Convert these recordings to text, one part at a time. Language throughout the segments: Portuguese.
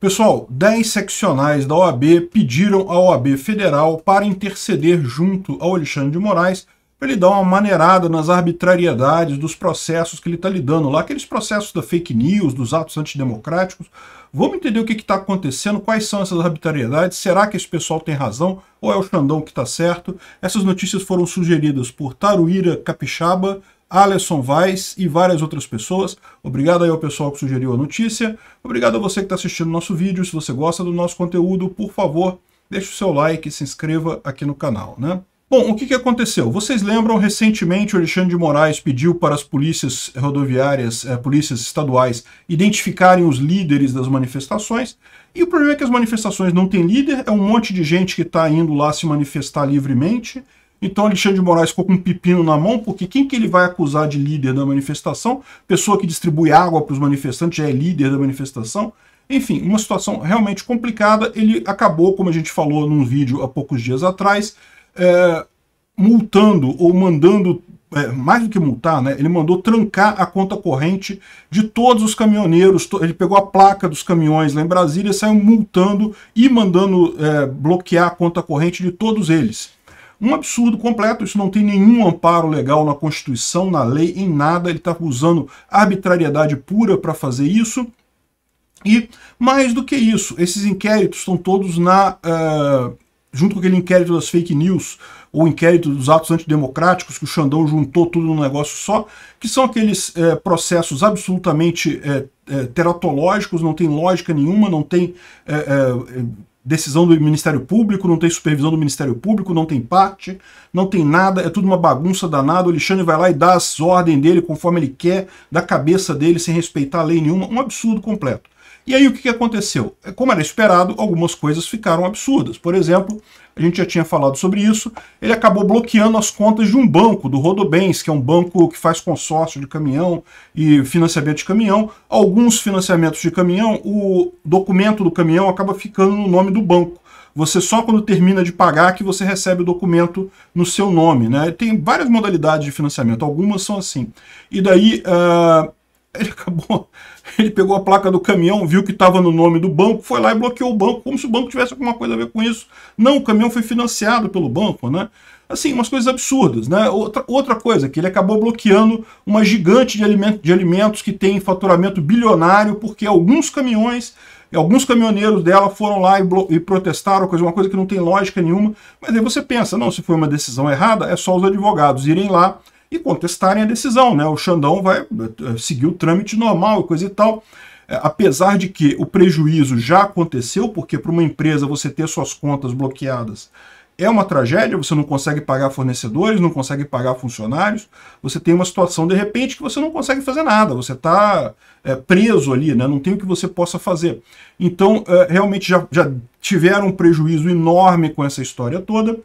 Pessoal, 10 seccionais da OAB pediram à OAB Federal para interceder junto ao Alexandre de Moraes para ele dar uma maneirada nas arbitrariedades dos processos que ele está lidando lá, aqueles processos da fake news, dos atos antidemocráticos. Vamos entender o que está acontecendo, quais são essas arbitrariedades, será que esse pessoal tem razão ou é o Xandão que está certo? Essas notícias foram sugeridas por Taruíra Capixaba, Alisson Weiss e várias outras pessoas. Obrigado aí ao pessoal que sugeriu a notícia. Obrigado a você que está assistindo o nosso vídeo. Se você gosta do nosso conteúdo, por favor, deixe o seu like e se inscreva aqui no canal, né? Bom, o que, que aconteceu? Vocês lembram, recentemente o Alexandre de Moraes pediu para as polícias rodoviárias, eh, polícias estaduais, identificarem os líderes das manifestações, e o problema é que as manifestações não têm líder, é um monte de gente que está indo lá se manifestar livremente, então Alexandre de Moraes ficou com um pepino na mão, porque quem que ele vai acusar de líder da manifestação? Pessoa que distribui água para os manifestantes já é líder da manifestação? Enfim, uma situação realmente complicada. Ele acabou, como a gente falou num vídeo há poucos dias atrás, é, multando ou mandando, é, mais do que multar, né, ele mandou trancar a conta corrente de todos os caminhoneiros. To ele pegou a placa dos caminhões lá em Brasília, saiu multando e mandando é, bloquear a conta corrente de todos eles. Um absurdo completo, isso não tem nenhum amparo legal na Constituição, na lei, em nada. Ele está usando arbitrariedade pura para fazer isso. E mais do que isso, esses inquéritos estão todos na. Uh, junto com aquele inquérito das fake news, ou inquérito dos atos antidemocráticos, que o Xandão juntou tudo num negócio só, que são aqueles eh, processos absolutamente eh, teratológicos, não tem lógica nenhuma, não tem decisão do Ministério Público, não tem supervisão do Ministério Público, não tem parte, não tem nada, é tudo uma bagunça danada. O Alexandre vai lá e dá as ordens dele conforme ele quer, da cabeça dele, sem respeitar a lei nenhuma, um absurdo completo. E aí o que aconteceu? É, como era esperado, algumas coisas ficaram absurdas. Por exemplo, a gente já tinha falado sobre isso, ele acabou bloqueando as contas de um banco, do Rodobens, que é um banco que faz consórcio de caminhão e financiamento de caminhão. Alguns financiamentos de caminhão, o documento do caminhão acaba ficando no nome do banco. Você só quando termina de pagar que você recebe o documento no seu nome. Né? Tem várias modalidades de financiamento, algumas são assim. E daí... Uh Ele acabou, ele pegou a placa do caminhão, viu que estava no nome do banco, foi lá e bloqueou o banco, como se o banco tivesse alguma coisa a ver com isso. Não, o caminhão foi financiado pelo banco, né? Assim, umas coisas absurdas, né? Outra, outra coisa, que ele acabou bloqueando uma gigante de, alimento de alimentos que tem faturamento bilionário, porque alguns caminhões e alguns caminhoneiros dela foram lá e, e protestaram, coisa, uma coisa que não tem lógica nenhuma. Mas aí você pensa, não, se foi uma decisão errada, é só os advogados irem lá e contestarem a decisão. Né? O Xandão vai eh, seguir o trâmite normal e coisa e tal. É, apesar de que o prejuízo já aconteceu, porque para uma empresa você ter suas contas bloqueadas é uma tragédia, você não consegue pagar fornecedores, não consegue pagar funcionários, você tem uma situação de repente que você não consegue fazer nada, você está é, eh, preso ali, né? não tem o que você possa fazer. Então, é, realmente já, já tiveram um prejuízo enorme com essa história toda,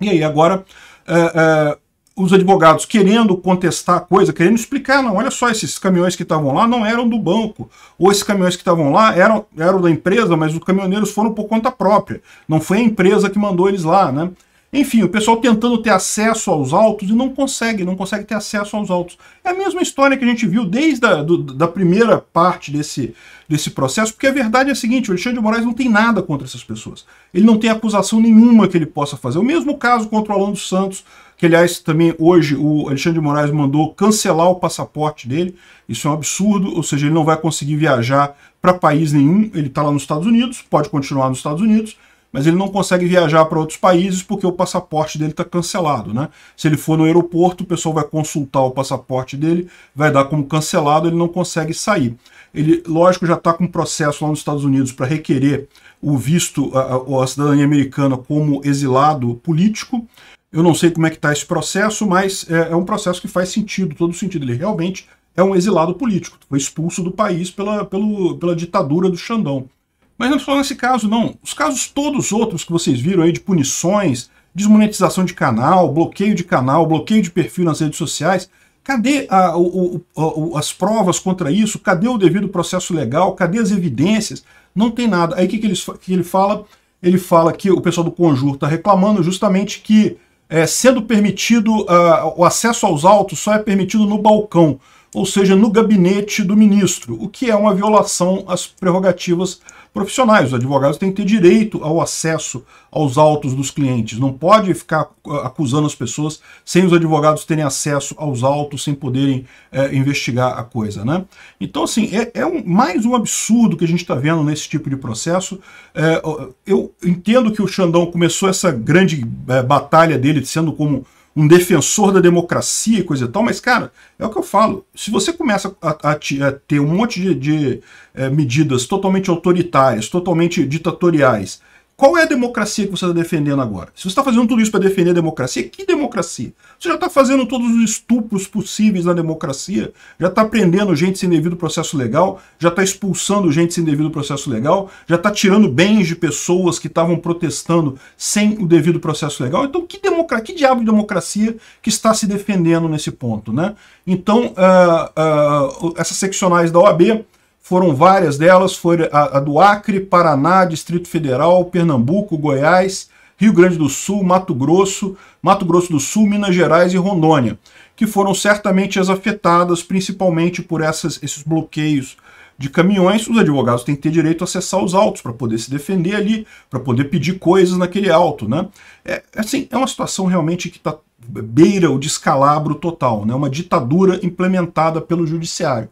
e aí agora é, os advogados querendo contestar a coisa, querendo explicar, não, olha só, esses caminhões que estavam lá não eram do banco, ou esses caminhões que estavam lá eram, eram da empresa, mas os caminhoneiros foram por conta própria, não foi a empresa que mandou eles lá, né? Enfim, o pessoal tentando ter acesso aos autos e não consegue, não consegue ter acesso aos autos. É a mesma história que a gente viu desde a do, da primeira parte desse, desse processo, porque a verdade é a seguinte, o Alexandre de Moraes não tem nada contra essas pessoas. Ele não tem acusação nenhuma que ele possa fazer. O mesmo caso contra o Alan Santos, que aliás também hoje o Alexandre de Moraes mandou cancelar o passaporte dele, isso é um absurdo, ou seja, ele não vai conseguir viajar para país nenhum, ele está lá nos Estados Unidos, pode continuar nos Estados Unidos, mas ele não consegue viajar para outros países porque o passaporte dele está cancelado. Né? Se ele for no aeroporto, o pessoal vai consultar o passaporte dele, vai dar como cancelado, ele não consegue sair. Ele, lógico, já está com um processo lá nos Estados Unidos para requerer o visto, a, a cidadania americana como exilado político, eu não sei como é que está esse processo, mas é, é, um processo que faz sentido, todo sentido. Ele realmente é um exilado político, foi expulso do país pela, pelo, pela ditadura do Xandão. Mas não só nesse caso, não. Os casos todos outros que vocês viram aí de punições, desmonetização de canal, bloqueio de canal, bloqueio de perfil nas redes sociais, cadê a, o, o, as provas contra isso? Cadê o devido processo legal? Cadê as evidências? Não tem nada. Aí o que, que, ele, que ele fala? Ele fala que o pessoal do Conjur está reclamando justamente que é, sendo permitido uh, o acesso aos autos só é permitido no balcão ou seja, no gabinete do ministro, o que é uma violação às prerrogativas profissionais. Os advogados têm que ter direito ao acesso aos autos dos clientes. Não pode ficar ah, acusando as pessoas sem os advogados terem acesso aos autos, sem poderem é, investigar a coisa. Né? Então, assim, é, é um, mais um absurdo que a gente está vendo nesse tipo de processo. É, eu entendo que o Xandão começou essa grande eh, batalha dele, sendo como um defensor da democracia e coisa e tal, mas, cara, é o que eu falo. Se você começa a, a, a ter um monte de, de é, medidas totalmente autoritárias, totalmente ditatoriais, qual é a democracia que você está defendendo agora? Se você está fazendo tudo isso para defender a democracia, que democracia? Você já está fazendo todos os estupros possíveis na democracia, já está prendendo gente sem devido processo legal, já está expulsando gente sem devido processo legal, já está tirando bens de pessoas que estavam protestando sem o devido processo legal. Então, que, que diabo de democracia que está se defendendo nesse ponto? Né? Então, uh, uh, essas seccionais da OAB foram várias delas, foi a, a do Acre, Paraná, Distrito Federal, Pernambuco, Goiás, Rio Grande do Sul, Mato Grosso, Mato Grosso do Sul, Minas Gerais e Rondônia, que foram certamente as afetadas principalmente por essas, esses bloqueios de caminhões. Os advogados têm que ter direito a acessar os autos para poder se defender ali, para poder pedir coisas naquele auto. Né? É, assim, é uma situação realmente que tá, beira o descalabro total, né? uma ditadura implementada pelo judiciário.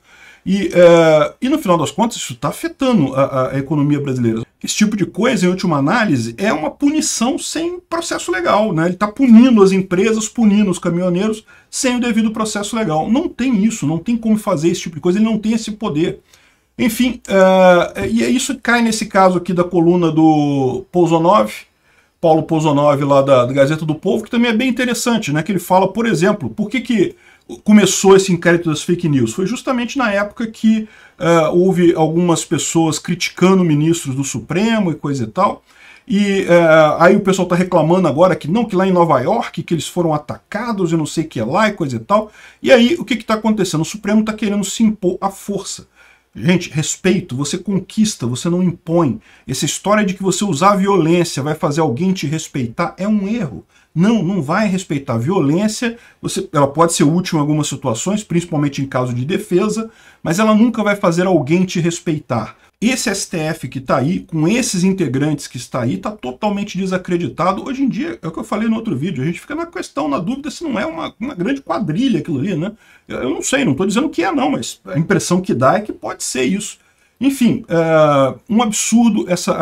E, é, e no final das contas, isso está afetando a, a, economia brasileira. Esse tipo de coisa, em última análise, é uma punição sem processo legal. Né? Ele está punindo as empresas, punindo os caminhoneiros sem o devido processo legal. Não tem isso, não tem como fazer esse tipo de coisa, ele não tem esse poder. Enfim, uh, e é isso que cai nesse caso aqui da coluna do Pouzonov, Paulo Pouzonov lá da, da, Gazeta do Povo, que também é bem interessante, né? Que ele fala, por exemplo, por que, que começou esse inquérito das fake news? Foi justamente na época que uh, houve algumas pessoas criticando ministros do Supremo e coisa e tal. E uh, aí o pessoal está reclamando agora que não, que lá em Nova York, que eles foram atacados e não sei o que lá e coisa e tal. E aí o que está acontecendo? O Supremo está querendo se impor à força. Gente, respeito, você conquista, você não impõe. Essa história de que você usar violência vai fazer alguém te respeitar é um erro. Não, não vai respeitar. A violência, você, ela pode ser útil em algumas situações, principalmente em caso de defesa, mas ela nunca vai fazer alguém te respeitar. Esse STF que está aí, com esses integrantes que está aí, está totalmente desacreditado. Hoje em dia, é o que eu falei no outro vídeo, a gente fica na questão, na dúvida se não é uma, uma grande quadrilha aquilo ali, né? Eu, eu não sei, não estou dizendo que é não, mas a impressão que dá é que pode ser isso. Enfim, eh, um absurdo essa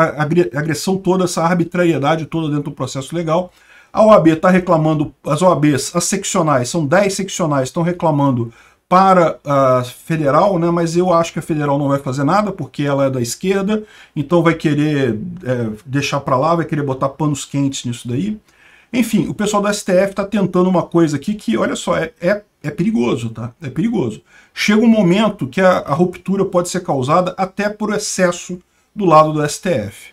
agressão toda, essa arbitrariedade toda dentro do processo legal. A OAB está reclamando, as OABs, as seccionais, são 10 seccionais, estão reclamando para a federal, né? mas eu acho que a federal não vai fazer nada, porque ela é da esquerda, então vai querer é, deixar para lá, vai querer botar panos quentes nisso daí. Enfim, o pessoal do STF está tentando uma coisa aqui que, olha só, é, é, é, perigoso, tá? É perigoso. Chega um momento que a, a ruptura pode ser causada até por excesso do lado do STF.